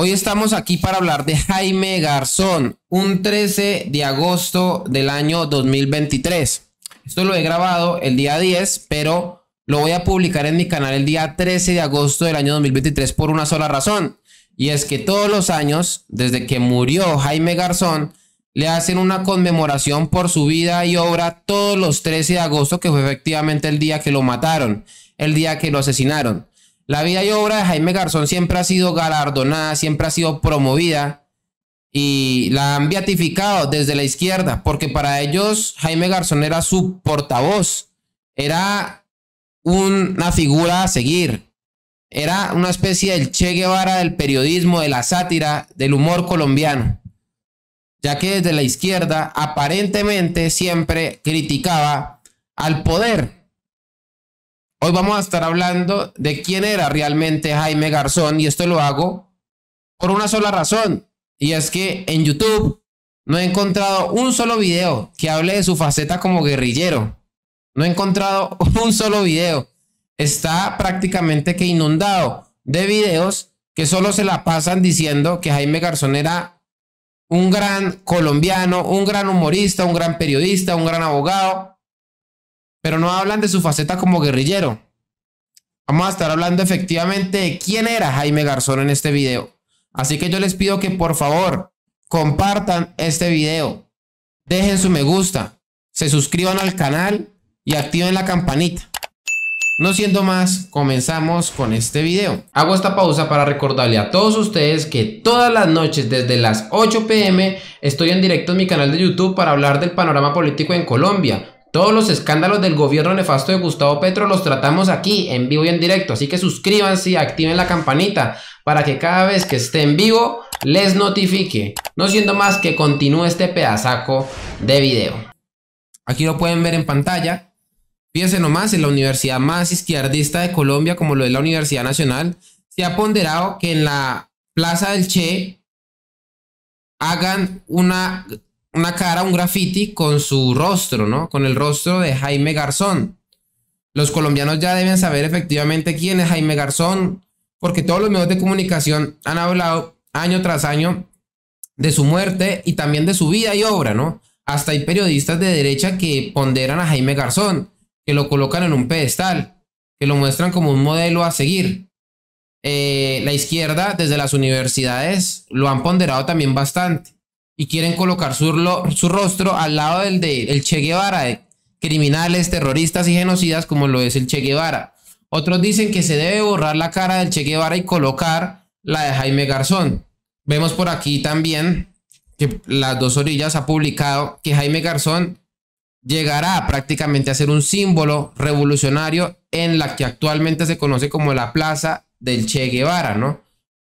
Hoy estamos aquí para hablar de Jaime Garzón, un 13 de agosto del año 2023. Esto lo he grabado el día 10, pero lo voy a publicar en mi canal el día 13 de agosto del año 2023 por una sola razón. Y es que todos los años, desde que murió Jaime Garzón, le hacen una conmemoración por su vida y obra todos los 13 de agosto, que fue efectivamente el día que lo mataron, el día que lo asesinaron. La vida y obra de Jaime Garzón siempre ha sido galardonada, siempre ha sido promovida y la han beatificado desde la izquierda, porque para ellos Jaime Garzón era su portavoz, era una figura a seguir, era una especie del Che Guevara del periodismo, de la sátira, del humor colombiano, ya que desde la izquierda aparentemente siempre criticaba al poder Hoy vamos a estar hablando de quién era realmente Jaime Garzón y esto lo hago por una sola razón y es que en YouTube no he encontrado un solo video que hable de su faceta como guerrillero. No he encontrado un solo video. Está prácticamente que inundado de videos que solo se la pasan diciendo que Jaime Garzón era un gran colombiano, un gran humorista, un gran periodista, un gran abogado, pero no hablan de su faceta como guerrillero. Vamos a estar hablando efectivamente de quién era Jaime Garzón en este video. Así que yo les pido que por favor compartan este video, dejen su me gusta, se suscriban al canal y activen la campanita. No siendo más, comenzamos con este video. Hago esta pausa para recordarle a todos ustedes que todas las noches desde las 8 pm estoy en directo en mi canal de YouTube para hablar del panorama político en Colombia, todos los escándalos del gobierno nefasto de Gustavo Petro los tratamos aquí, en vivo y en directo. Así que suscríbanse y activen la campanita para que cada vez que esté en vivo les notifique. No siendo más que continúe este pedazaco de video. Aquí lo pueden ver en pantalla. Fíjense nomás, en la universidad más izquierdista de Colombia, como lo es la Universidad Nacional, se ha ponderado que en la Plaza del Che hagan una una cara, un graffiti con su rostro, ¿no? Con el rostro de Jaime Garzón. Los colombianos ya deben saber efectivamente quién es Jaime Garzón, porque todos los medios de comunicación han hablado año tras año de su muerte y también de su vida y obra, ¿no? Hasta hay periodistas de derecha que ponderan a Jaime Garzón, que lo colocan en un pedestal, que lo muestran como un modelo a seguir. Eh, la izquierda desde las universidades lo han ponderado también bastante y quieren colocar su, rostro al lado del de el Che Guevara, de criminales, terroristas y genocidas como lo es el Che Guevara. Otros dicen que se debe borrar la cara del Che Guevara y colocar la de Jaime Garzón. Vemos por aquí también que las dos orillas ha publicado que Jaime Garzón llegará prácticamente a ser un símbolo revolucionario en la que actualmente se conoce como la Plaza del Che Guevara, ¿no?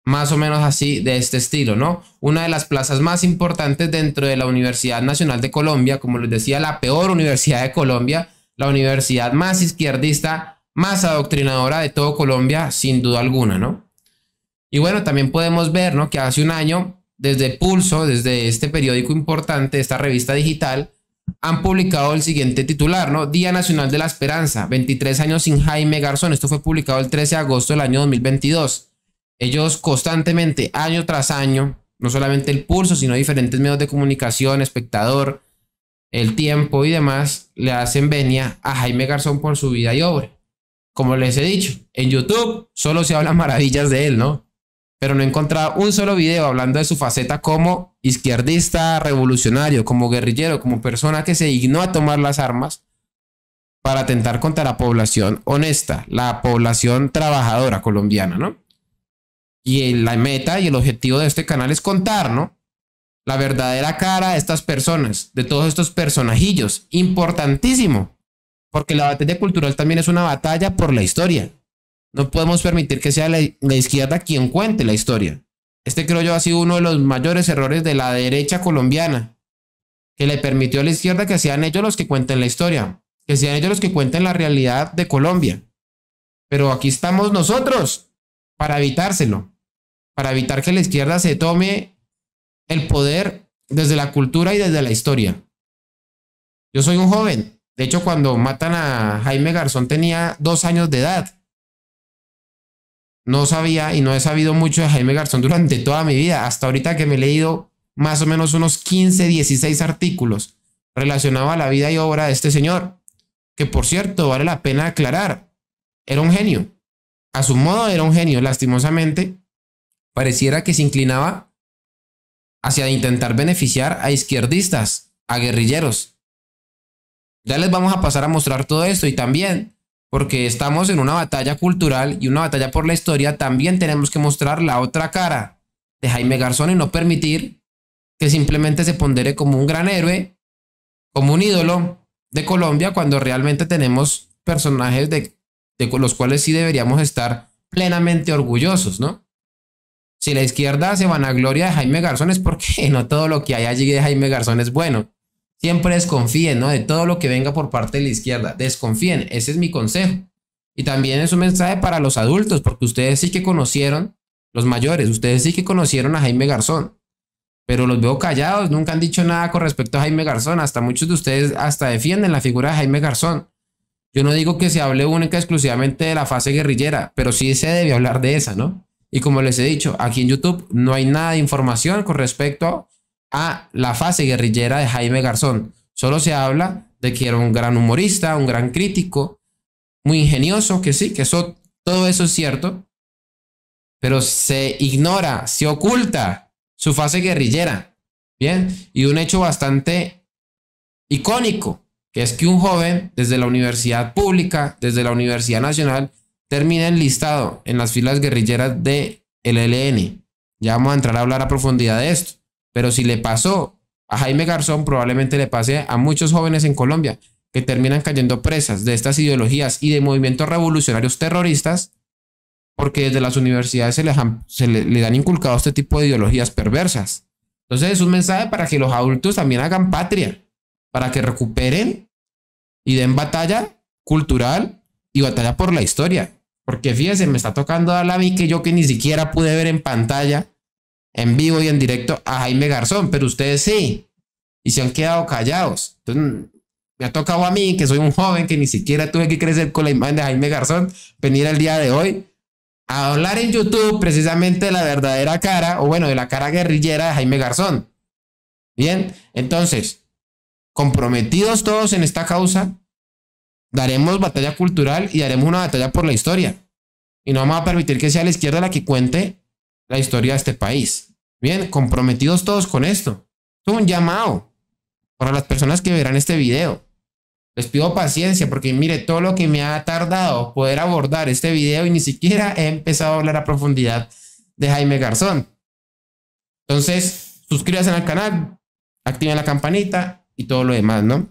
más o menos así de este estilo, ¿no? Una de las plazas más importantes dentro de la Universidad Nacional de Colombia, como les decía, la peor universidad de Colombia, la universidad más izquierdista, más adoctrinadora de todo Colombia, sin duda alguna, ¿no? Y bueno, también podemos ver, ¿no? Que hace un año, desde Pulso, desde este periódico importante, esta revista digital, han publicado el siguiente titular, ¿no? Día Nacional de la Esperanza, 23 años sin Jaime Garzón. Esto fue publicado el 13 de agosto del año 2022 ellos constantemente, año tras año, no solamente el pulso, sino diferentes medios de comunicación, espectador, el tiempo y demás, le hacen venia a Jaime Garzón por su vida y obra. Como les he dicho, en YouTube solo se hablan maravillas de él, ¿no? Pero no he encontrado un solo video hablando de su faceta como izquierdista, revolucionario, como guerrillero, como persona que se dignó a tomar las armas para atentar contra la población honesta, la población trabajadora colombiana, ¿no? Y la meta y el objetivo de este canal es contar, ¿no? La verdadera cara de estas personas, de todos estos personajillos. Importantísimo. Porque la batalla cultural también es una batalla por la historia. No podemos permitir que sea la, izquierda quien cuente la historia. Este creo yo ha sido uno de los mayores errores de la derecha colombiana, que le permitió a la izquierda que sean ellos los que cuenten la historia, que sean ellos los que cuenten la realidad de Colombia. Pero aquí estamos nosotros para evitárselo para evitar que la izquierda se tome el poder desde la cultura y desde la historia. Yo soy un joven. De hecho, cuando matan a Jaime Garzón tenía dos años de edad. No sabía y no he sabido mucho de Jaime Garzón durante toda mi vida, hasta ahorita que me he leído más o menos unos 15, 16 artículos relacionados a la vida y obra de este señor, que por cierto, vale la pena aclarar, era un genio. A su modo era un genio, lastimosamente, pareciera que se inclinaba hacia intentar beneficiar a izquierdistas, a guerrilleros. Ya les vamos a pasar a mostrar todo esto y también, porque estamos en una batalla cultural y una batalla por la historia, también tenemos que mostrar la otra cara de Jaime Garzón y no permitir que simplemente se pondere como un gran héroe, como un ídolo de Colombia, cuando realmente tenemos personajes de, los cuales sí deberíamos estar plenamente orgullosos, ¿no? Si la izquierda se vanagloria de Jaime Garzón es porque no todo lo que hay allí de Jaime Garzón es bueno. Siempre desconfíen, ¿no? De todo lo que venga por parte de la izquierda. Desconfíen, ese es mi consejo. Y también es un mensaje para los adultos, porque ustedes sí que conocieron, los mayores, ustedes sí que conocieron a Jaime Garzón. Pero los veo callados, nunca han dicho nada con respecto a Jaime Garzón. Hasta muchos de ustedes hasta defienden la figura de Jaime Garzón. Yo no digo que se hable única exclusivamente de la fase guerrillera, pero sí se debe hablar de esa, ¿no? Y como les he dicho, aquí en YouTube no hay nada de información con respecto a la fase guerrillera de Jaime Garzón. Solo se habla de que era un gran humorista, un gran crítico, muy ingenioso, que sí, que eso, todo eso es cierto, pero se ignora, se oculta su fase guerrillera. Bien, y un hecho bastante icónico, que es que un joven desde la universidad pública, desde la Universidad Nacional, termina enlistado en las filas guerrilleras de el e LN. Ya vamos a entrar a hablar a profundidad de esto. Pero si le pasó a Jaime Garzón, probablemente le pase a muchos jóvenes en Colombia que terminan cayendo presas de estas ideologías y de movimientos revolucionarios terroristas, porque desde las universidades se, les han inculcado este tipo de ideologías perversas. Entonces es un mensaje para que los adultos también hagan patria, para que recuperen y den batalla cultural y batalla por la historia. Porque fíjense, me está tocando a a mí que yo que ni siquiera pude ver en pantalla, en vivo y en directo a Jaime Garzón, pero ustedes sí. Y se han quedado callados. me ha tocado a mí, que soy un joven que ni siquiera tuve que crecer con la imagen de Jaime Garzón, venir el día de hoy a hablar en YouTube precisamente de la verdadera cara, o bueno, de la cara guerrillera de Jaime Garzón. Bien, entonces, comprometidos todos en esta causa, Daremos batalla cultural y daremos una batalla por la historia. Y no vamos a permitir que sea la izquierda la que cuente la historia de este país. Bien, comprometidos todos con esto. es un llamado para las personas que verán este video. Les pido paciencia porque mire todo lo que me ha tardado poder abordar este video y ni siquiera he empezado a hablar a profundidad de Jaime Garzón. Entonces, suscríbanse al canal, activen la campanita y todo lo demás, ¿no?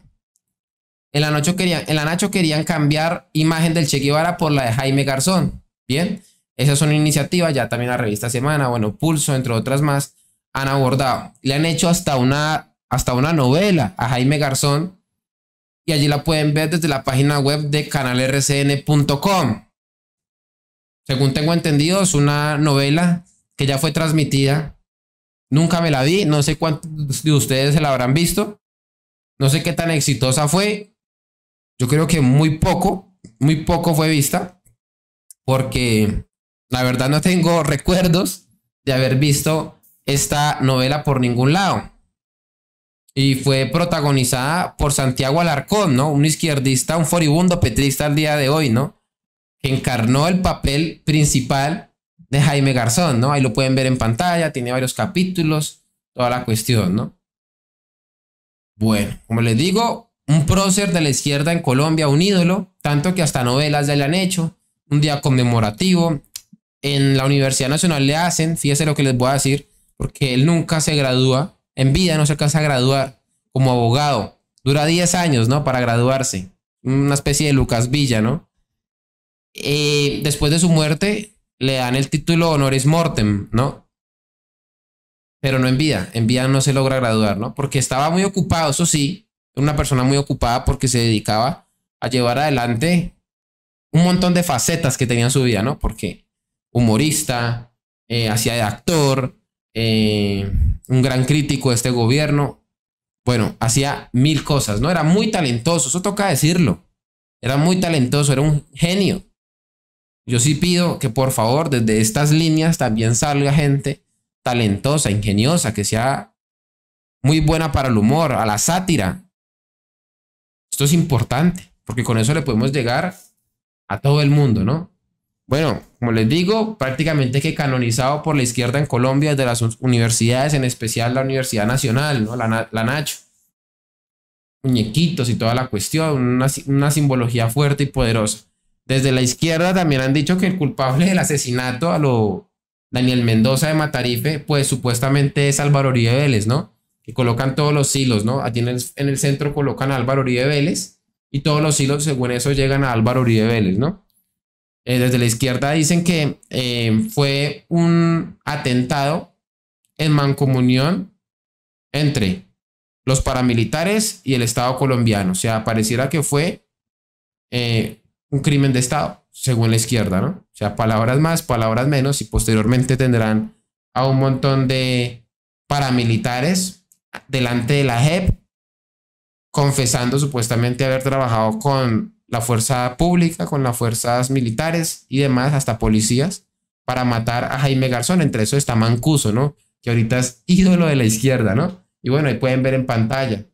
En la, Nacho querían, querían cambiar imagen del Che Guevara por la de Jaime Garzón. Bien, es son iniciativas, ya también la revista Semana, bueno, Pulso, entre otras más, han abordado. Le han hecho hasta una, hasta una novela a Jaime Garzón y allí la pueden ver desde la página web de canalrcn.com. Según tengo entendido, es una novela que ya fue transmitida. Nunca me la vi, no sé cuántos de ustedes se la habrán visto. No sé qué tan exitosa fue, yo creo que muy poco, muy poco fue vista, porque la verdad no tengo recuerdos de haber visto esta novela por ningún lado. Y fue protagonizada por Santiago Alarcón, ¿no? Un izquierdista, un furibundo petrista al día de hoy, ¿no? Que encarnó el papel principal de Jaime Garzón, ¿no? Ahí lo pueden ver en pantalla, tiene varios capítulos, toda la cuestión, ¿no? Bueno, como les digo, un prócer de la izquierda en Colombia, un ídolo, tanto que hasta novelas ya le han hecho, un día conmemorativo. En la Universidad Nacional le hacen, fíjese lo que les voy a decir, porque él nunca se gradúa, en vida no se alcanza a graduar como abogado. Dura 10 años, ¿no? Para graduarse. Una especie de Lucas Villa, ¿no? Eh, después de su muerte, le dan el título honoris mortem, ¿no? Pero no en vida. En vida no se logra graduar, ¿no? Porque estaba muy ocupado, eso sí, una persona muy ocupada porque se dedicaba a llevar adelante un montón de facetas que tenía en su vida, ¿no? Porque humorista, eh, hacía de actor, eh, un gran crítico de este gobierno. Bueno, hacía mil cosas, ¿no? Era muy talentoso, eso toca decirlo. Era muy talentoso, era un genio. Yo sí pido que por favor desde estas líneas también salga gente talentosa, ingeniosa, que sea muy buena para el humor, a la sátira, esto es importante, porque con eso le podemos llegar a todo el mundo, ¿no? Bueno, como les digo, prácticamente que canonizado por la izquierda en Colombia desde las universidades, en especial la Universidad Nacional, ¿no? La, la Nacho. Muñequitos y toda la cuestión, una, una simbología fuerte y poderosa. Desde la izquierda también han dicho que el culpable del asesinato a lo Daniel Mendoza de Matarife, pues supuestamente es Álvaro Uribe Vélez, ¿no? que colocan todos los hilos, ¿no? Allí en el, centro colocan a Álvaro Uribe Vélez y todos los hilos, según eso, llegan a Álvaro Uribe Vélez, ¿no? Eh, desde la izquierda dicen que eh, fue un atentado en mancomunión entre los paramilitares y el Estado colombiano. O sea, pareciera que fue eh, un crimen de Estado, según la izquierda, ¿no? O sea, palabras más, palabras menos, y posteriormente tendrán a un montón de paramilitares delante de la JEP, confesando supuestamente haber trabajado con la fuerza pública, con las fuerzas militares y demás, hasta policías, para matar a Jaime Garzón. Entre eso está Mancuso, ¿no? Que ahorita es ídolo de la izquierda, ¿no? Y bueno, ahí pueden ver en pantalla.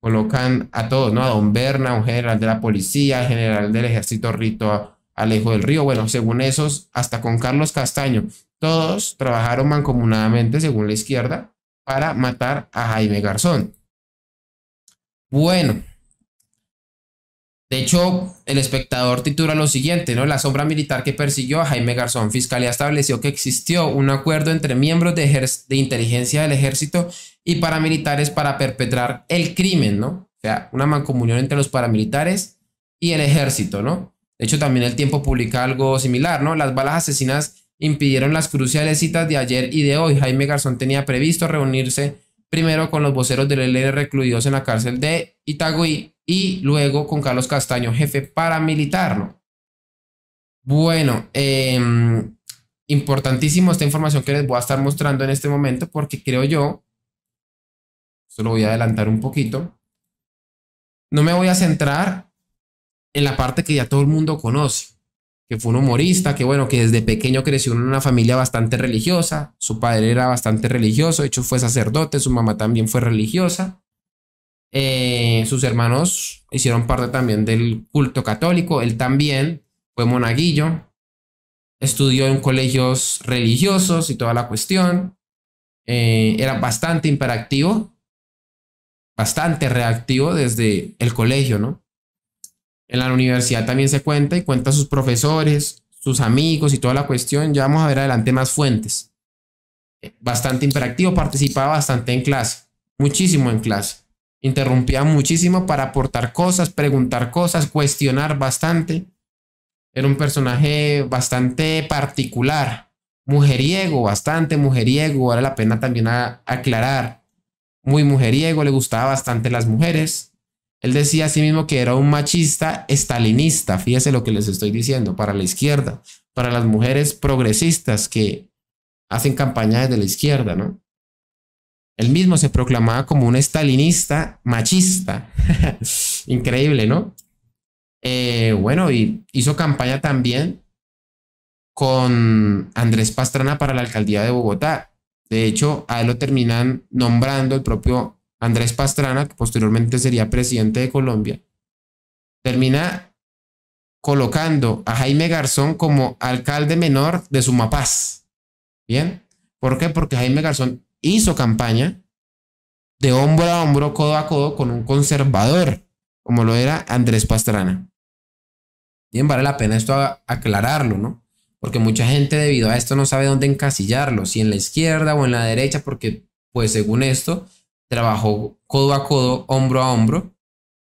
Colocan a todos, ¿no? A Don Berna, un general de la policía, general del ejército Rito Alejo del Río. Bueno, según esos, hasta con Carlos Castaño. Todos trabajaron mancomunadamente, según la izquierda, para matar a Jaime Garzón. Bueno. De hecho, el espectador titula lo siguiente, ¿no? La sombra militar que persiguió a Jaime Garzón. Fiscalía estableció que existió un acuerdo entre miembros de, inteligencia del ejército y paramilitares para perpetrar el crimen, ¿no? O sea, una mancomunión entre los paramilitares y el ejército, ¿no? De hecho, también el tiempo publica algo similar, ¿no? Las balas asesinas impidieron las cruciales citas de ayer y de hoy. Jaime Garzón tenía previsto reunirse primero con los voceros del LR recluidos en la cárcel de Itagüí y luego con Carlos Castaño, jefe paramilitar. Bueno, em, importantísimo esta información que les voy a estar mostrando en este momento porque creo yo, Solo voy a adelantar un poquito, no me voy a centrar en la parte que ya todo el mundo conoce que fue un humorista, que bueno, que desde pequeño creció en una familia bastante religiosa, su padre era bastante religioso, de hecho fue sacerdote, su mamá también fue religiosa, eh, sus hermanos hicieron parte también del culto católico, él también fue monaguillo, estudió en colegios religiosos y toda la cuestión, eh, era bastante imperactivo, bastante reactivo desde el colegio, ¿no? En la universidad también se cuenta y cuenta sus profesores, sus amigos y toda la cuestión. Ya vamos a ver adelante más fuentes. Eh, bastante interactivo, participaba bastante en clase, muchísimo en clase. Interrumpía muchísimo para aportar cosas, preguntar cosas, cuestionar bastante. Era un personaje bastante particular, mujeriego, bastante mujeriego, vale la pena también aclarar. Muy mujeriego, le gustaba bastante las mujeres. Él decía a sí mismo que era un machista estalinista, fíjese lo que les estoy diciendo, para la izquierda, para las mujeres progresistas que hacen campaña desde la izquierda, ¿no? Él mismo se proclamaba como un estalinista machista. Increíble, ¿no? Eh, bueno, y hizo campaña también con Andrés Pastrana para la alcaldía de Bogotá. De hecho, a él lo terminan nombrando el propio Andrés Pastrana, que posteriormente sería presidente de Colombia, termina colocando a Jaime Garzón como alcalde menor de Sumapaz. ¿Bien? ¿Por qué? Porque Jaime Garzón hizo campaña de hombro a hombro, codo a codo con un conservador, como lo era Andrés Pastrana. Bien, vale la pena esto aclararlo, ¿no? Porque mucha gente debido a esto no sabe dónde encasillarlo, si en la izquierda o en la derecha, porque pues según esto, trabajó codo a codo, hombro a hombro,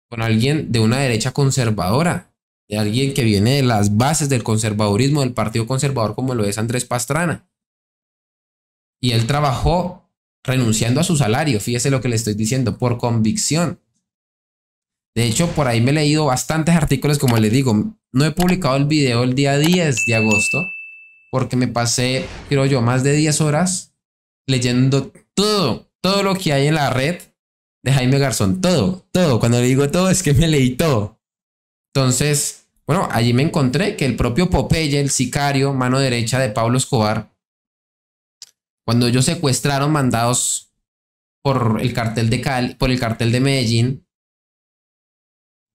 con alguien de una derecha conservadora, de alguien que viene de las bases del conservadurismo, del Partido Conservador, como lo es Andrés Pastrana. Y él trabajó renunciando a su salario, fíjese lo que le estoy diciendo, por convicción. De hecho, por ahí me he leído bastantes artículos, como les digo, no he publicado el video el día 10 de agosto, porque me pasé, creo yo, más de 10 horas leyendo todo todo lo que hay en la red de Jaime Garzón. Todo, todo. Cuando le digo todo es que me leí todo. Entonces, bueno, allí me encontré que el propio Popeye, el sicario, mano derecha de Pablo Escobar, cuando ellos secuestraron mandados por el cartel de por el cartel de Medellín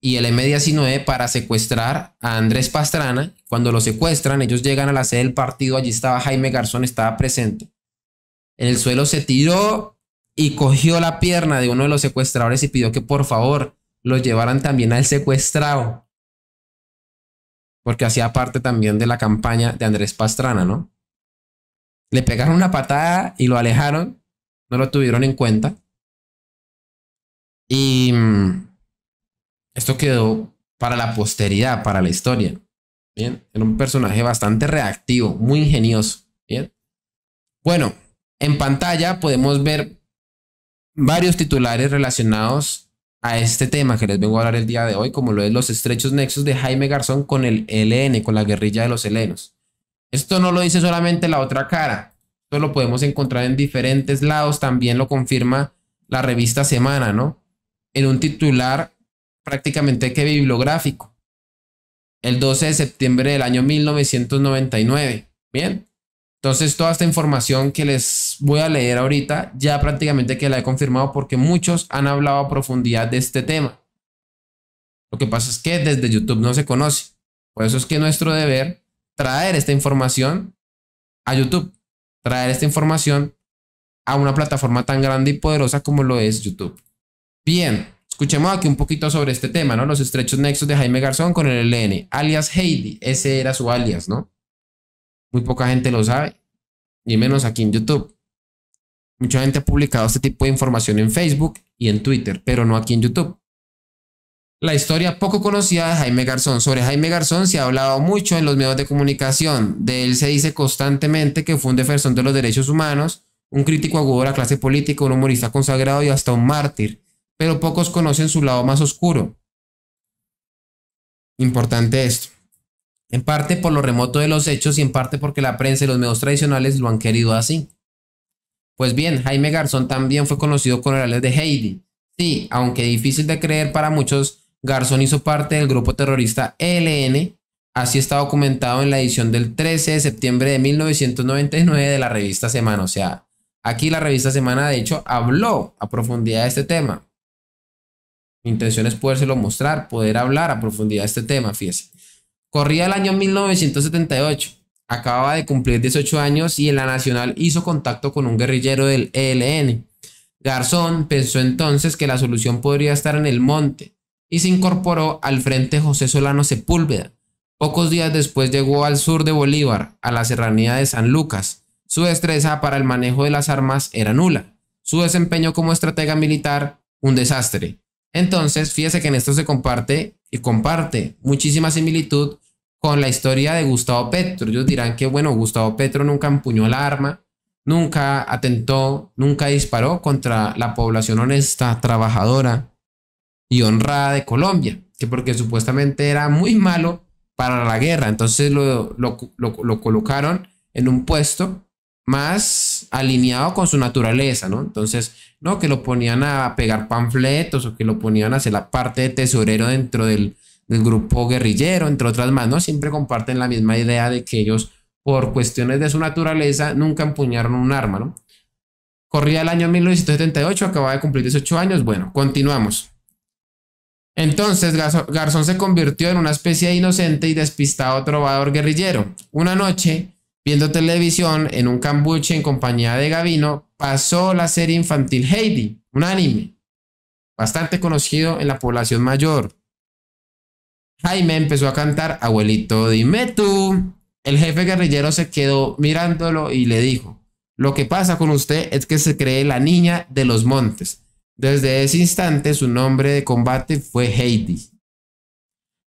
y el M19 para secuestrar a Andrés Pastrana, cuando lo secuestran, ellos llegan a la sede del partido, allí estaba Jaime Garzón, estaba presente. En el suelo se tiró, y cogió la pierna de uno de los secuestradores y pidió que por favor lo llevaran también al secuestrado. Porque hacía parte también de la campaña de Andrés Pastrana, ¿no? Le pegaron una patada y lo alejaron, no lo tuvieron en cuenta. Y mm, esto quedó para la posteridad, para la historia. Bien, era un personaje bastante reactivo, muy ingenioso. Bien. Bueno, en pantalla podemos ver varios titulares relacionados a este tema que les vengo a hablar el día de hoy, como lo es los estrechos nexos de Jaime Garzón con el e ln con la guerrilla de los helenos. Esto no lo dice solamente la otra cara, esto lo podemos encontrar en diferentes lados, también lo confirma la revista Semana, ¿no? En un titular prácticamente que bibliográfico, el 12 de septiembre del año 1999, ¿bien? Entonces, toda esta información que les voy a leer ahorita, ya prácticamente que la he confirmado porque muchos han hablado a profundidad de este tema. Lo que pasa es que desde YouTube no se conoce. Por eso es que nuestro deber traer esta información a YouTube, traer esta información a una plataforma tan grande y poderosa como lo es YouTube. Bien, escuchemos aquí un poquito sobre este tema, ¿no? Los estrechos nexos de Jaime Garzón con el LN, alias Heidi, ese era su alias, ¿no? Muy poca gente lo sabe, y menos aquí en YouTube. Mucha gente ha publicado este tipo de información en Facebook y en Twitter, pero no aquí en YouTube. La historia poco conocida de Jaime Garzón. Sobre Jaime Garzón se ha hablado mucho en los medios de comunicación. De él se dice constantemente que fue un defensor de los derechos humanos, un crítico agudo de la clase política, un humorista consagrado y hasta un mártir. Pero pocos conocen su lado más oscuro. Importante esto. En parte por lo remoto de los hechos y en parte porque la prensa y los medios tradicionales lo han querido así. Pues bien, Jaime Garzón también fue conocido con el alias de Heidi. Sí, aunque difícil de creer para muchos, Garzón hizo parte del grupo terrorista ELN, así está documentado en la edición del 13 de septiembre de 1999 de la revista Semana. O sea, aquí la revista Semana de hecho habló a profundidad de este tema. Mi intención es podérselo mostrar, poder hablar a profundidad de este tema, fíjese. Corría el año 1978. Acababa de cumplir 18 años y en la Nacional hizo contacto con un guerrillero del ELN. Garzón pensó entonces que la solución podría estar en el monte y se incorporó al frente José Solano Sepúlveda. Pocos días después llegó al sur de Bolívar, a la serranía de San Lucas. Su destreza para el manejo de las armas era nula. Su desempeño como estratega militar, un desastre. Entonces, fíjese que en esto se comparte y comparte muchísima similitud con la historia de Gustavo Petro. Ellos dirán que, bueno, Gustavo Petro nunca empuñó el arma, nunca atentó, nunca disparó contra la población honesta, trabajadora y honrada de Colombia, que porque supuestamente era muy malo para la guerra. Entonces lo, colocaron en un puesto más alineado con su naturaleza, ¿no? Entonces, no que lo ponían a pegar panfletos o que lo ponían a hacer la parte de tesorero dentro del del grupo guerrillero, entre otras manos, Siempre comparten la misma idea de que ellos, por cuestiones de su naturaleza, nunca empuñaron un arma, ¿no? Corría el año 1978, acababa de cumplir 18 años. Bueno, continuamos. Entonces Garzón se convirtió en una especie de inocente y despistado trovador guerrillero. Una noche, viendo televisión en un cambuche en compañía de Gavino, pasó la serie infantil Heidi, un anime, bastante conocido en la población mayor. Jaime empezó a cantar Abuelito, dime tú. El jefe guerrillero se quedó mirándolo y le dijo, lo que pasa con usted es que se cree la niña de los montes. Desde ese instante su nombre de combate fue Heidi.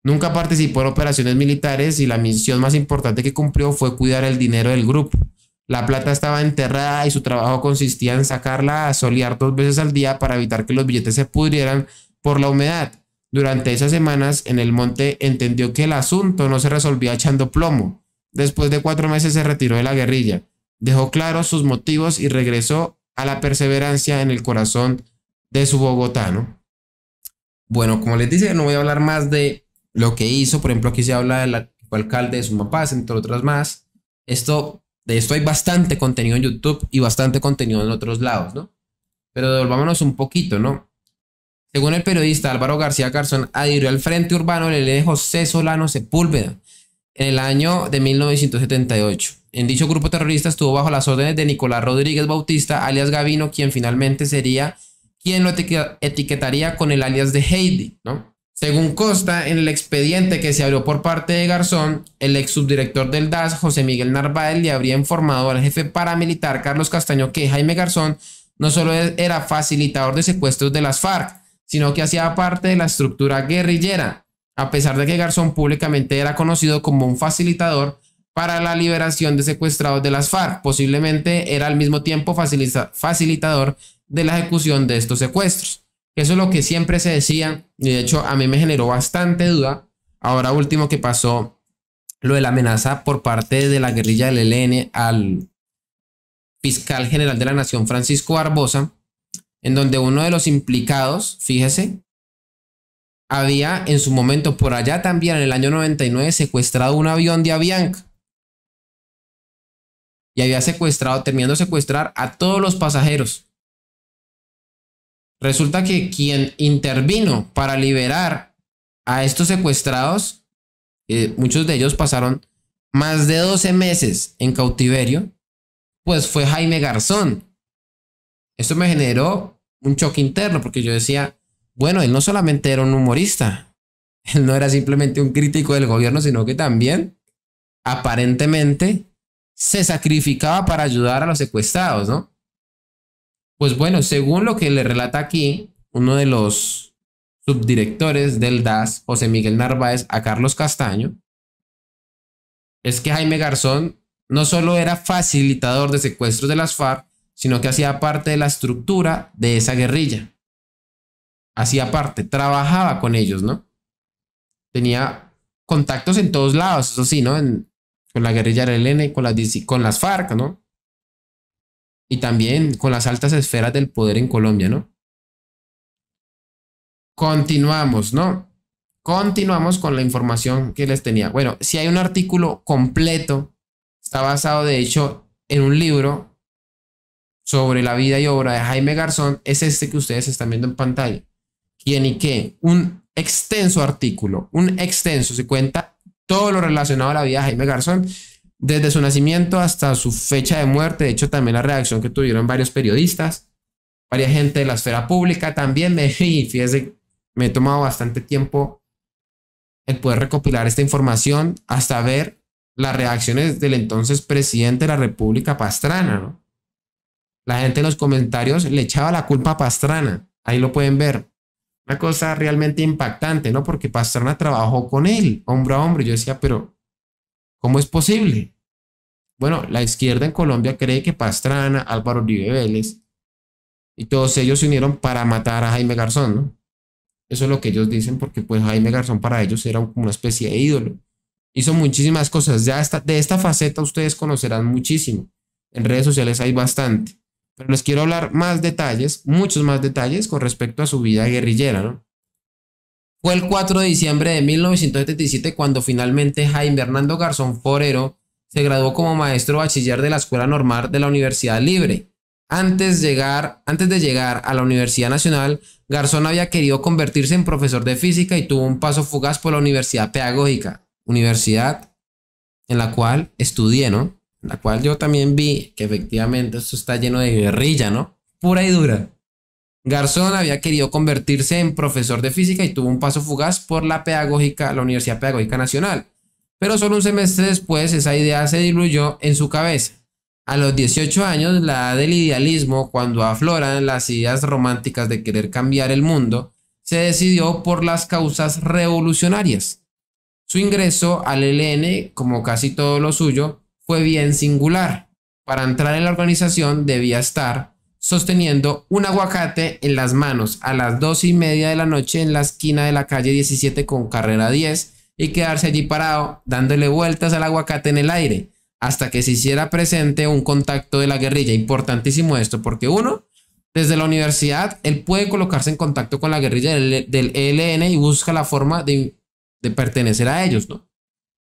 Nunca participó en operaciones militares y la misión más importante que cumplió fue cuidar el dinero del grupo. La plata estaba enterrada y su trabajo consistía en sacarla a solear dos veces al día para evitar que los billetes se pudrieran por la humedad. Durante esas semanas en el monte entendió que el asunto no se resolvía echando plomo. Después de cuatro meses se retiró de la guerrilla, dejó claros sus motivos y regresó a la perseverancia en el corazón de su bogotano. Bueno, como les dice, no voy a hablar más de lo que hizo. Por ejemplo, aquí se habla del alcalde de Sumapaz, entre otras más. Esto, de esto hay bastante contenido en YouTube y bastante contenido en otros lados, ¿no? Pero devolvámonos un poquito, ¿no? Según el periodista Álvaro García Garzón, adhirió al Frente Urbano el L. José Solano Sepúlveda en el año de 1978. En dicho grupo terrorista estuvo bajo las órdenes de Nicolás Rodríguez Bautista, alias Gavino, quien finalmente sería quien lo etiquetaría con el alias de Heidi, Según Costa, en el expediente que se abrió por parte de Garzón, el ex subdirector del DAS, José Miguel Narváez, le habría informado al jefe paramilitar Carlos Castaño que Jaime Garzón no solo e-, era facilitador de secuestros de las FARC, sino que hacía parte de la estructura guerrillera, a pesar de que Garzón públicamente era conocido como un facilitador para la liberación de secuestrados de las FARC. Posiblemente era al mismo tiempo facilitador de la ejecución de estos secuestros. Eso es lo que siempre se decía y de hecho a mí me generó bastante duda. Ahora último que pasó lo de la amenaza por parte de la guerrilla del ELN al fiscal general de la Nación, Francisco Barbosa, en donde uno de los implicados, fíjese, había en su momento por allá también en el año 99 secuestrado un avión de Avianca. Y había secuestrado, terminando de secuestrar a todos los pasajeros. Resulta que quien intervino para liberar a estos secuestrados, eh, muchos de ellos pasaron más de 12 meses en cautiverio, pues fue Jaime Garzón. Esto me generó un choque interno, porque yo decía, bueno, él no solamente era un humorista, él no era simplemente un crítico del gobierno, sino que también, aparentemente, se sacrificaba para ayudar a los secuestrados, ¿no? Pues bueno, según lo que le relata aquí uno de los subdirectores del DAS, José Miguel Narváez, a Carlos Castaño, es que Jaime Garzón no solo era facilitador de secuestros de las FARC, sino que hacía parte de la estructura de esa guerrilla. Hacía parte, trabajaba con ellos, ¿no? Tenía contactos en todos lados, eso sí, ¿no? con la guerrilla y con las, con las FARC, ¿no? Y también con las altas esferas del poder en Colombia, ¿no? Continuamos, ¿no? Continuamos con la información que les tenía. Bueno, si hay un artículo completo, está basado de hecho en un libro sobre la vida y obra de Jaime Garzón es este que ustedes están viendo en pantalla. ¿Quién y qué? Un extenso artículo, un extenso, se cuenta todo lo relacionado a la vida de Jaime Garzón, desde su nacimiento hasta su fecha de muerte, de hecho también la reacción que tuvieron varios periodistas, varias gente de la esfera pública también, me, y me he tomado bastante tiempo el poder recopilar esta información hasta ver las reacciones del entonces presidente de la República Pastrana, ¿no? La gente en los comentarios le echaba la culpa a Pastrana. Ahí lo pueden ver. Una cosa realmente impactante, ¿no? Porque Pastrana trabajó con él, hombre a hombre. Yo decía, pero, ¿cómo es posible? Bueno, la izquierda en Colombia cree que Pastrana, Álvaro Uribe Vélez y todos ellos se unieron para matar a Jaime Garzón, ¿no? Eso es lo que ellos dicen porque pues Jaime Garzón para ellos era como una especie de ídolo. Hizo muchísimas cosas. Ya de esta faceta ustedes conocerán muchísimo. En redes sociales hay bastante. Pero les quiero hablar más detalles, muchos más detalles con respecto a su vida guerrillera, ¿no? Fue el 4 de diciembre de 1977 cuando finalmente Jaime Hernando Garzón Forero se graduó como maestro bachiller de la Escuela Normal de la Universidad Libre. Antes, llegar, antes de llegar a la Universidad Nacional, Garzón había querido convertirse en profesor de física y tuvo un paso fugaz por la Universidad Pedagógica, universidad en la cual estudié, ¿no? la cual yo también vi que efectivamente esto está lleno de guerrilla, ¿no? Pura y dura. Garzón había querido convertirse en profesor de física y tuvo un paso fugaz por la pedagógica, la Universidad Pedagógica Nacional. Pero solo un semestre después esa idea se diluyó en su cabeza. A los 18 años, la edad del idealismo, cuando afloran las ideas románticas de querer cambiar el mundo, se decidió por las causas revolucionarias. Su ingreso al e LN, como casi todo lo suyo, fue bien singular. Para entrar en la organización debía estar sosteniendo un aguacate en las manos a las dos y media de la noche en la esquina de la calle 17 con carrera 10 y quedarse allí parado dándole vueltas al aguacate en el aire hasta que se hiciera presente un contacto de la guerrilla. Importantísimo esto porque uno, desde la universidad, él puede colocarse en contacto con la guerrilla del, ELN e y busca la forma de pertenecer a ellos, ¿no?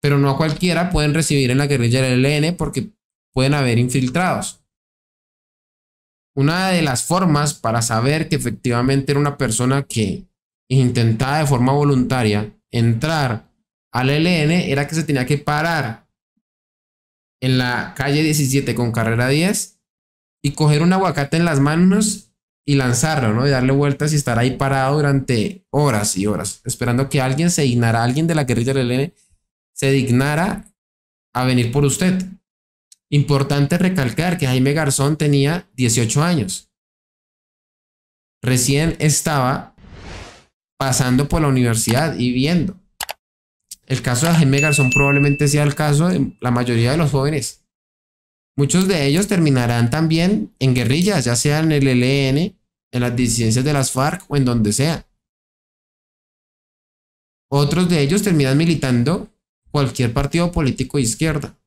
pero no a cualquiera pueden recibir en la guerrilla del ELN porque pueden haber infiltrados. Una de las formas para saber que efectivamente era una persona que intentaba de forma voluntaria entrar al LN era que se tenía que parar en la calle 17 con carrera 10 y coger un aguacate en las manos y lanzarlo, ¿no? Y darle vueltas y estar ahí parado durante horas y horas, esperando que alguien se a alguien de la guerrilla del ELN se dignara a venir por usted. Importante recalcar que Jaime Garzón tenía 18 años. Recién estaba pasando por la universidad y viendo. El caso de Jaime Garzón probablemente sea el caso de la mayoría de los jóvenes. Muchos de ellos terminarán también en guerrillas, ya sea en el ELN, en las disidencias de las FARC o en donde sea. Otros de ellos terminan militando cualquier partido político de izquierda.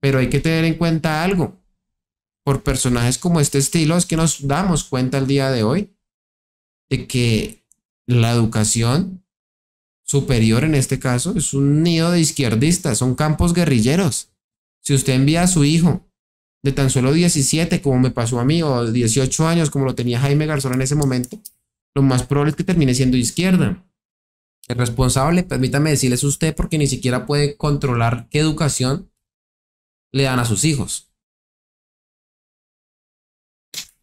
Pero hay que tener en cuenta algo. Por personajes como este estilo es que nos damos cuenta el día de hoy de que la educación superior en este caso es un nido de izquierdistas, son campos guerrilleros. Si usted envía a su hijo de tan solo 17 como me pasó a mí o 18 años como lo tenía Jaime Garzón en ese momento, lo más probable es que termine siendo izquierda. El responsable, permítame decirles usted, porque ni siquiera puede controlar qué educación le dan a sus hijos.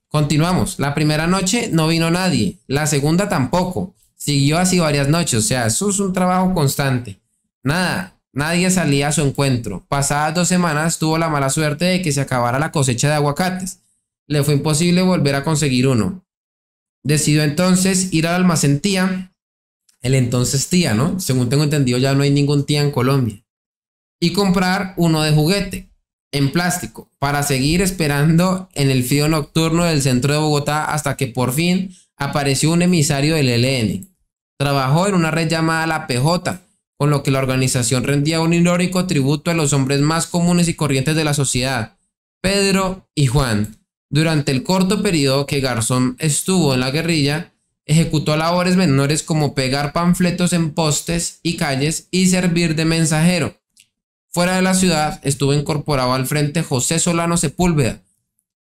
Continuamos. La primera noche no vino nadie, la segunda tampoco. Siguió así varias noches, o sea, eso es un trabajo constante. Nada, nadie salía a su encuentro. Pasadas dos semanas tuvo la mala suerte de que se acabara la cosecha de aguacates. Le fue imposible volver a conseguir uno. Decidió entonces ir al almacén tía el entonces tía, ¿no? Según tengo entendido, ya no hay ningún tía en Colombia. Y comprar uno de juguete en plástico para seguir esperando en el frío nocturno del centro de Bogotá hasta que por fin apareció un emisario del ELN. Trabajó en una red llamada la PJ, con lo que la organización rendía un irónico tributo a los hombres más comunes y corrientes de la sociedad, Pedro y Juan. Durante el corto periodo que Garzón estuvo en la guerrilla, Ejecutó labores menores como pegar panfletos en postes y calles y servir de mensajero. Fuera de la ciudad estuvo incorporado al frente José Solano Sepúlveda,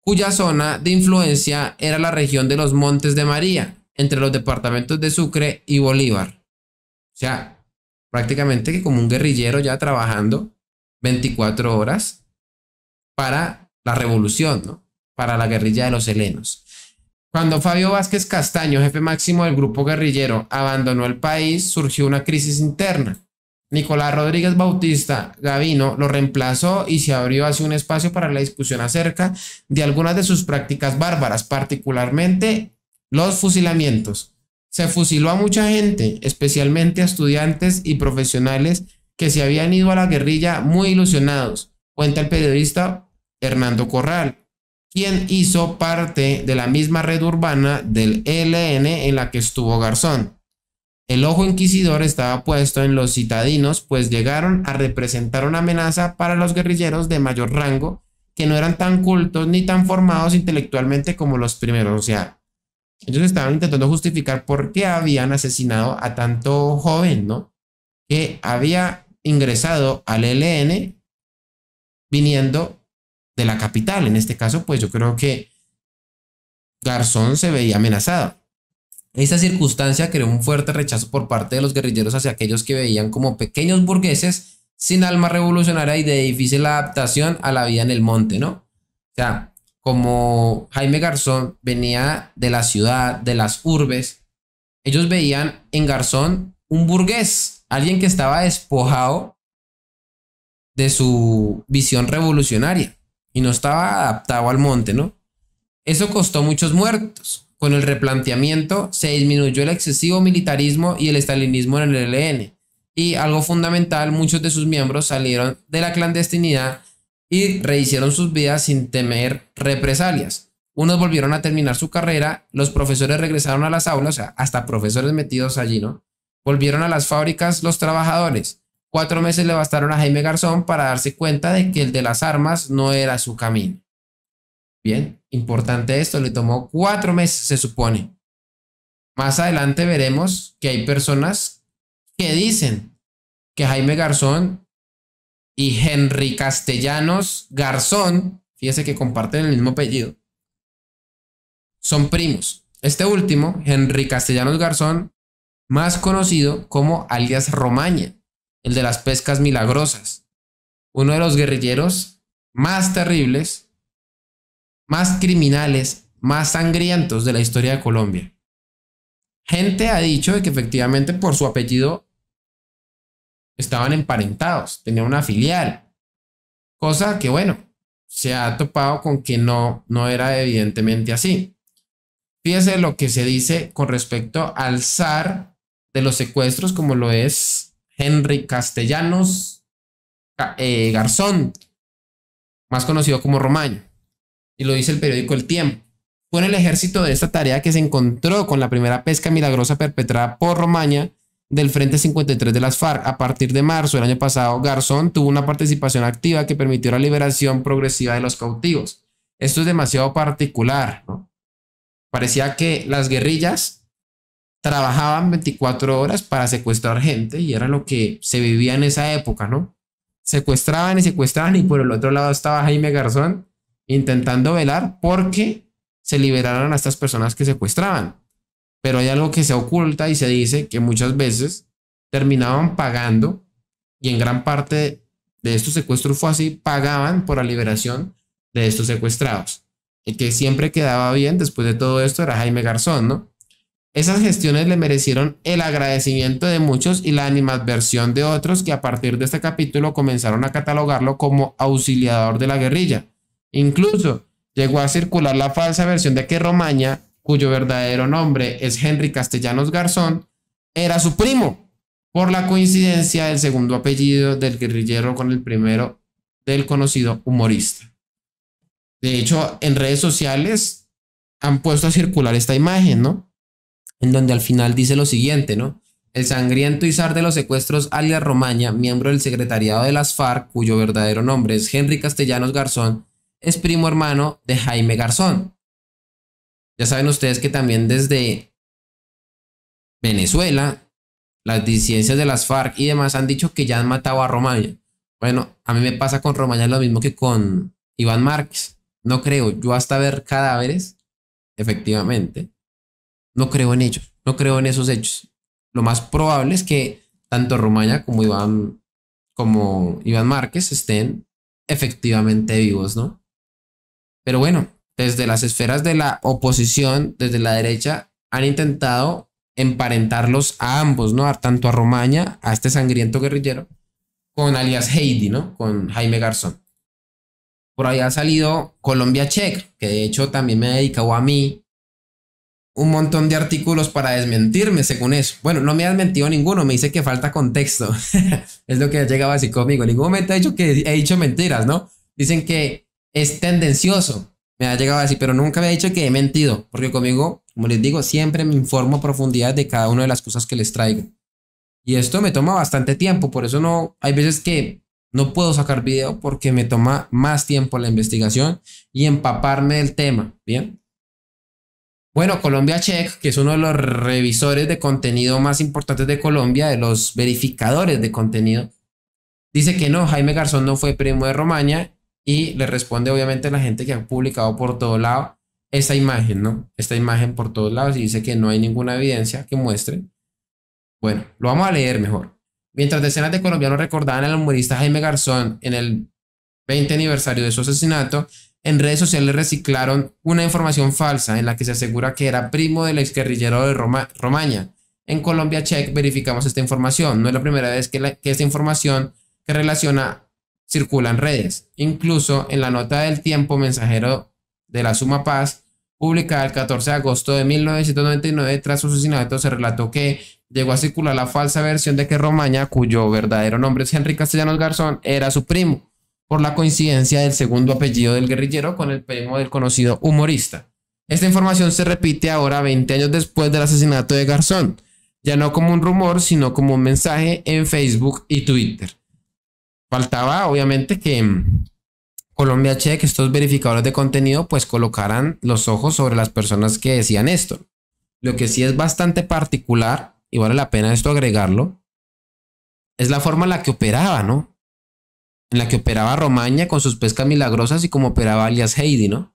cuya zona de influencia era la región de los Montes de María, entre los departamentos de Sucre y Bolívar. O sea, prácticamente que como un guerrillero ya trabajando 24 horas para la revolución, Para la guerrilla de los helenos. Cuando Fabio Vázquez Castaño, jefe máximo del grupo guerrillero, abandonó el país, surgió una crisis interna. Nicolás Rodríguez Bautista Gavino lo reemplazó y se abrió así un espacio para la discusión acerca de algunas de sus prácticas bárbaras, particularmente los fusilamientos. Se fusiló a mucha gente, especialmente a estudiantes y profesionales que se habían ido a la guerrilla muy ilusionados, cuenta el periodista Hernando Corral quien hizo parte de la misma red urbana del e LN en la que estuvo Garzón. El ojo inquisidor estaba puesto en los citadinos, pues llegaron a representar una amenaza para los guerrilleros de mayor rango, que no eran tan cultos ni tan formados intelectualmente como los primeros. O sea, ellos estaban intentando justificar por qué habían asesinado a tanto joven, ¿no? Que había ingresado al e LN viniendo de la capital. En este caso, pues yo creo que Garzón se veía amenazado. Esta circunstancia creó un fuerte rechazo por parte de los guerrilleros hacia aquellos que veían como pequeños burgueses sin alma revolucionaria y de difícil adaptación a la vida en el monte, ¿no? O sea, como Jaime Garzón venía de la ciudad, de las urbes, ellos veían en Garzón un burgués, alguien que estaba despojado de su visión revolucionaria y no estaba adaptado al monte, ¿no? Eso costó muchos muertos. Con el replanteamiento se disminuyó el excesivo militarismo y el estalinismo en el ln Y algo fundamental, muchos de sus miembros salieron de la clandestinidad y rehicieron sus vidas sin temer represalias. Unos volvieron a terminar su carrera, los profesores regresaron a las aulas, o sea, hasta profesores metidos allí, ¿no? Volvieron a las fábricas los trabajadores. Cuatro meses le bastaron a Jaime Garzón para darse cuenta de que el de las armas no era su camino. Bien, importante esto, le tomó cuatro meses, se supone. Más adelante veremos que hay personas que dicen que Jaime Garzón y Henry Castellanos Garzón, fíjese que comparten el mismo apellido, son primos. Este último, Henry Castellanos Garzón, más conocido como alias Romaña el de las pescas milagrosas, uno de los guerrilleros más terribles, más criminales, más sangrientos de la historia de Colombia. Gente ha dicho que efectivamente por su apellido estaban emparentados, tenía una filial, cosa que bueno, se ha topado con que no, no era evidentemente así. Fíjese lo que se dice con respecto al zar de los secuestros, como lo es Henry Castellanos eh, Garzón, más conocido como Romaño. Y lo dice el periódico El Tiempo. Fue en el ejército de esta tarea que se encontró con la primera pesca milagrosa perpetrada por Romaña del Frente 53 de las FARC. A partir de marzo del año pasado, Garzón tuvo una participación activa que permitió la liberación progresiva de los cautivos. Esto es demasiado particular, Parecía que las guerrillas trabajaban 24 horas para secuestrar gente y era lo que se vivía en esa época, ¿no? Secuestraban y secuestraban y por el otro lado estaba Jaime Garzón intentando velar porque se liberaran a estas personas que secuestraban. Pero hay algo que se oculta y se dice que muchas veces terminaban pagando y en gran parte de estos secuestros fue así, pagaban por la liberación de estos secuestrados. El que siempre quedaba bien después de todo esto era Jaime Garzón, ¿no? Esas gestiones le merecieron el agradecimiento de muchos y la animadversión de otros que a partir de este capítulo comenzaron a catalogarlo como auxiliador de la guerrilla. Incluso llegó a circular la falsa versión de que Romaña, cuyo verdadero nombre es Henry Castellanos Garzón, era su primo, por la coincidencia del segundo apellido del guerrillero con el primero del conocido humorista. De hecho, en redes sociales han puesto a circular esta imagen, ¿no? donde al final dice lo siguiente, ¿no? El sangriento izar de los secuestros alias Romaña, miembro del secretariado de las FARC, cuyo verdadero nombre es Henry Castellanos Garzón, es primo hermano de Jaime Garzón. Ya saben ustedes que también desde Venezuela, las disidencias de las FARC y demás han dicho que ya han matado a Romaña. Bueno, a mí me pasa con Romaña lo mismo que con Iván Márquez. No creo, yo hasta ver cadáveres, efectivamente, no creo en ellos, no creo en esos hechos. Lo más probable es que tanto Romaña como Iván, como Iván Márquez estén efectivamente vivos, ¿no? Pero bueno, desde las esferas de la oposición, desde la derecha, han intentado emparentarlos a ambos, ¿no? Tanto a Romaña, a este sangriento guerrillero, con alias Heidi, ¿no? Con Jaime Garzón. Por ahí ha salido Colombia Check, que de hecho también me ha dedicado a mí un montón de artículos para desmentirme, según eso. Bueno, no me ha desmentido ninguno, me dice que falta contexto. es lo que ha llegado así conmigo. ningún momento ha dicho que he dicho mentiras, ¿no? Dicen que es tendencioso. Me ha llegado así, pero nunca me ha dicho que he mentido, porque conmigo, como les digo, siempre me informo a profundidad de cada una de las cosas que les traigo. Y esto me toma bastante tiempo, por eso no, hay veces que no puedo sacar video porque me toma más tiempo la investigación y empaparme el tema, ¿bien? Bueno, Colombia Check, que es uno de los revisores de contenido más importantes de Colombia, de los verificadores de contenido, dice que no, Jaime Garzón no fue primo de Romaña y le responde obviamente a la gente que ha publicado por todo lado esa imagen, ¿no? Esta imagen por todos lados y dice que no hay ninguna evidencia que muestre. Bueno, lo vamos a leer mejor. Mientras decenas de colombianos recordaban al humorista Jaime Garzón en el 20 aniversario de su asesinato, en redes sociales reciclaron una información falsa en la que se asegura que era primo del guerrillero de Roma, Romaña. En Colombia Check verificamos esta información. No es la primera vez que, que esta información que relaciona circula en redes. Incluso en la nota del tiempo mensajero de la Suma Paz, publicada el 14 de agosto de 1999 tras su asesinato, se relató que llegó a circular la falsa versión de que Romaña, cuyo verdadero nombre es Henry Castellanos Garzón, era su primo por la coincidencia del segundo apellido del guerrillero con el primo del conocido humorista. Esta información se repite ahora 20 años después del asesinato de Garzón, ya no como un rumor, sino como un mensaje en Facebook y Twitter. Faltaba, obviamente, que mm, Colombia que estos verificadores de contenido, pues colocaran los ojos sobre las personas que decían esto. Lo que sí es bastante particular, y vale la pena esto agregarlo, es la forma en la que operaba, ¿no? en la que operaba Romaña con sus pescas milagrosas y como operaba alias Heidi, ¿no?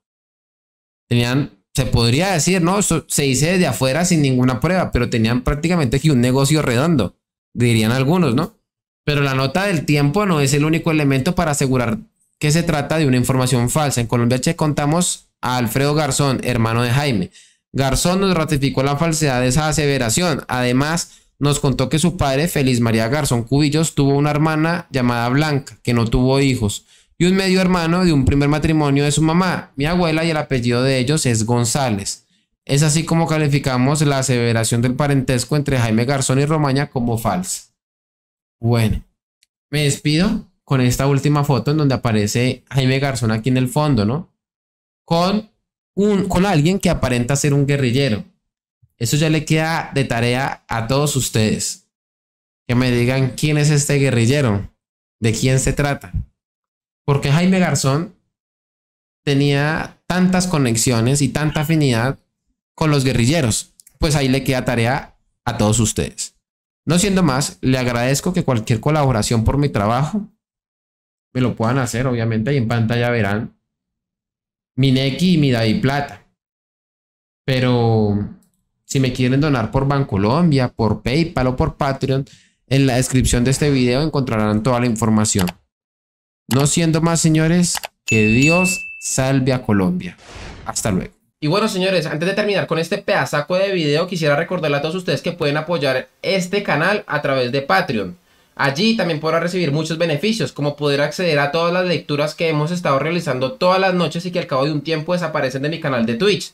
Tenían, se podría decir, ¿no? se dice desde afuera sin ninguna prueba, pero tenían prácticamente aquí un negocio redondo, dirían algunos, ¿no? Pero la nota del tiempo no es el único elemento para asegurar que se trata de una información falsa. En Colombia che contamos a Alfredo Garzón, hermano de Jaime. Garzón nos ratificó la falsedad de esa aseveración. Además, nos contó que su padre, Feliz María Garzón Cubillos, tuvo una hermana llamada Blanca, que no tuvo hijos, y un medio hermano de un primer matrimonio de su mamá, mi abuela, y el apellido de ellos es González. Es así como calificamos la aseveración del parentesco entre Jaime Garzón y Romaña como falsa. Bueno, me despido con esta última foto en donde aparece Jaime Garzón aquí en el fondo, ¿no? Con, un, con alguien que aparenta ser un guerrillero. Eso ya le queda de tarea a todos ustedes. Que me digan quién es este guerrillero, de quién se trata. Porque Jaime Garzón tenía tantas conexiones y tanta afinidad con los guerrilleros. Pues ahí le queda tarea a todos ustedes. No siendo más, le agradezco que cualquier colaboración por mi trabajo me lo puedan hacer, obviamente, ahí en pantalla verán mi Neki y mi David Plata. Pero si me quieren donar por Bancolombia, por PayPal o por Patreon, en la descripción de este video encontrarán toda la información. No siendo más, señores, que Dios salve a Colombia. Hasta luego. Y bueno, señores, antes de terminar con este pedazaco de video, quisiera recordarle a todos ustedes que pueden apoyar este canal a través de Patreon. Allí también podrán recibir muchos beneficios, como poder acceder a todas las lecturas que hemos estado realizando todas las noches y que al cabo de un tiempo desaparecen de mi canal de Twitch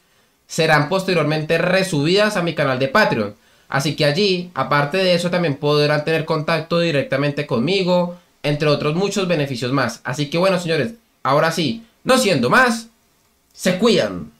serán posteriormente resubidas a mi canal de Patreon. Así que allí, aparte de eso, también podrán tener contacto directamente conmigo, entre otros muchos beneficios más. Así que bueno, señores, ahora sí, no siendo más, se cuidan.